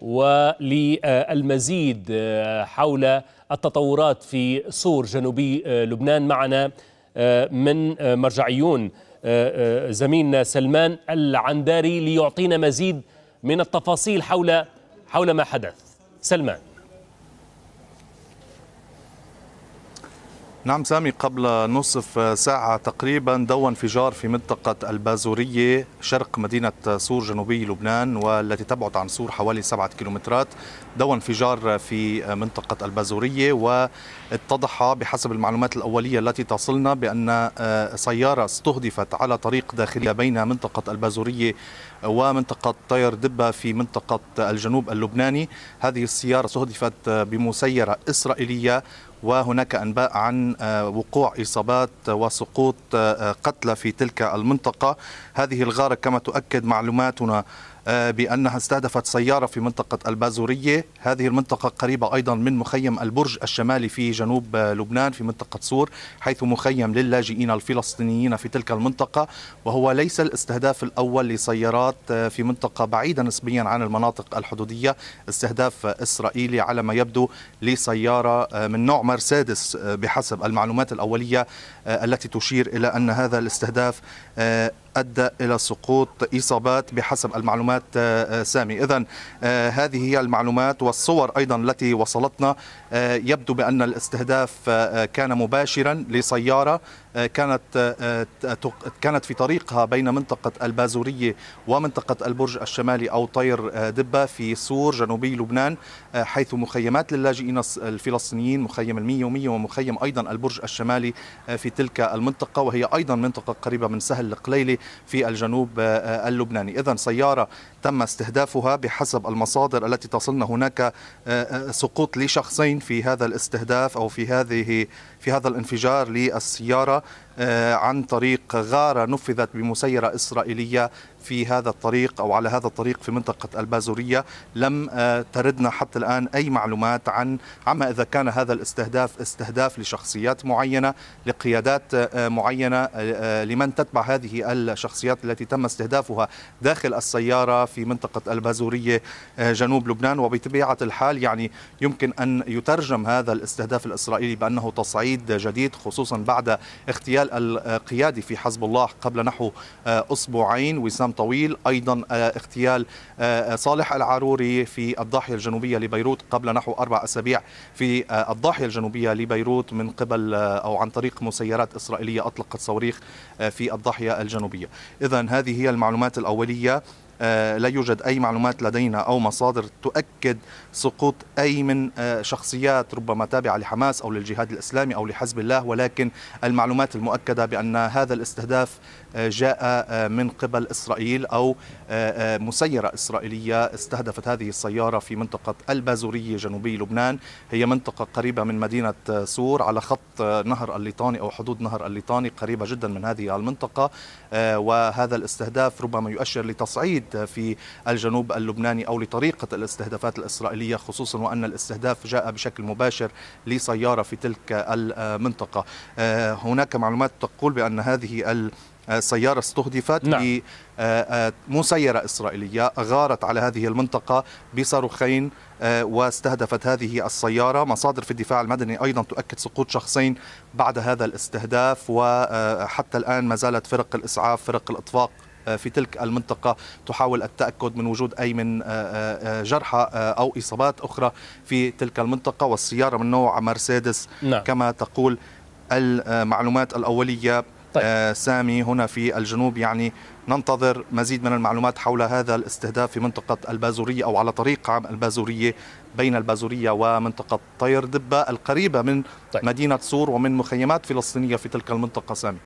وللمزيد آه، حول التطورات في صور جنوبي آه، لبنان معنا آه، من مرجعيون زميلنا سلمان العنداري ليعطينا مزيد من التفاصيل حول حول ما حدث سلمان نعم سامي قبل نصف ساعة تقريبا ضوى انفجار في منطقة البازورية شرق مدينة سور جنوبي لبنان والتي تبعد عن سور حوالي سبعة كيلومترات ضوى انفجار في منطقة البازورية واتضح بحسب المعلومات الأولية التي تصلنا بأن سيارة استهدفت على طريق داخلية بين منطقة البازورية ومنطقة طير دبة في منطقة الجنوب اللبناني هذه السيارة استهدفت بمسيرة إسرائيلية وهناك أنباء عن آه، وقوع إصابات وسقوط آه، قتلى في تلك المنطقة هذه الغارة كما تؤكد معلوماتنا آه، بأنها استهدفت سيارة في منطقة البازورية هذه المنطقة قريبة أيضا من مخيم البرج الشمالي في جنوب آه، لبنان في منطقة سور حيث مخيم للاجئين الفلسطينيين في تلك المنطقة وهو ليس الاستهداف الأول لسيارات آه، في منطقة بعيدة نسبيا عن المناطق الحدودية استهداف إسرائيلي على ما يبدو لسيارة من نوع مرسيدس بحسب المعلومات الأولية التي تشير إلى أن هذا الاستهداف ادى الى سقوط اصابات بحسب المعلومات آه، آه، سامي اذا آه، هذه هي المعلومات والصور ايضا التي وصلتنا يبدو بان الاستهداف كان مباشرا لسياره كانت كانت في طريقها بين منطقة البازورية ومنطقة البرج الشمالي أو طير دبة في سور جنوبي لبنان حيث مخيمات للاجئين الفلسطينيين مخيم المية ومية ومخيم أيضا البرج الشمالي في تلك المنطقة وهي أيضا منطقة قريبة من سهل القليلي في الجنوب آه، آه، اللبناني إذا سيارة تم استهدافها بحسب المصادر التي تصلنا هناك آه، سقوط لشخصين في هذا الاستهداف أو في هذه في هذا الانفجار للسيارة آه، عن طريق غارة نفذت بمسيرة إسرائيلية في هذا الطريق أو على هذا الطريق في منطقة البازورية لم آه، تردنا حتى الآن أي معلومات عن عما إذا كان هذا الاستهداف استهداف لشخصيات معينة لقيادات آه، معينة لمن تتبع هذه الشخصيات التي تم استهدافها داخل السيارة في منطقة البازورية جنوب لبنان وبطبيعة الحال يعني يمكن أن يترجم هذا الاستهداف الإسرائيلي بأنه تصعيد جديد خصوصا بعد اغتيال الاحتلال القيادي في حزب الله قبل نحو آه، أسبوعين وسام طويل أيضا آه، اغتيال آه، صالح العروري في الضاحية الجنوبية لبيروت قبل نحو أربع أسابيع في الضاحية الجنوبية لبيروت من قبل أو عن طريق مسيرات إسرائيلية أطلقت صواريخ في الضاحية الجنوبية إذا هذه هي المعلومات الأولية آه، لا يوجد أي معلومات لدينا أو مصادر تؤكد سقوط أي من آه، شخصيات ربما تابعة لحماس أو للجهاد الإسلامي أو لحزب الله ولكن المعلومات المؤكدة بأن هذا الاستهداف آه، جاء من قبل إسرائيل أو مسيرة إسرائيلية استهدفت هذه السيارة في منطقة البازورية جنوبي لبنان هي منطقة قريبة من مدينة سور على خط نهر الليطاني أو حدود نهر الليطاني قريبة جدا من هذه المنطقة وهذا الاستهداف ربما يؤشر لتصعيد الحديد في الجنوب اللبناني أو لطريقة الاستهدافات الإسرائيلية خصوصا وأن الاستهداف جاء بشكل مباشر لسيارة في تلك المنطقة آه، هناك معلومات تقول بأن هذه ال سيارة استهدفت نعم. بمسيرة آه، آه، إسرائيلية غارت على هذه المنطقة بصاروخين واستهدفت هذه السيارة مصادر في الدفاع المدني أيضا تؤكد سقوط شخصين بعد هذا الاستهداف وحتى الآن ما زالت فرق الإسعاف فرق الإطفاق آه، في تلك المنطقة تحاول التأكد من وجود أي من آه، آه، جرحى أو إصابات أخرى في تلك المنطقة والسيارة من نوع مرسيدس نعم. كما تقول المعلومات الأولية طيب. سامي هنا في الجنوب يعني ننتظر مزيد من المعلومات حول هذا الاستهداف في منطقة البازورية أو على طريق عام البازورية بين البازورية ومنطقة طير دبة القريبة من طيب. مدينة سور ومن مخيمات فلسطينية في تلك المنطقة سامي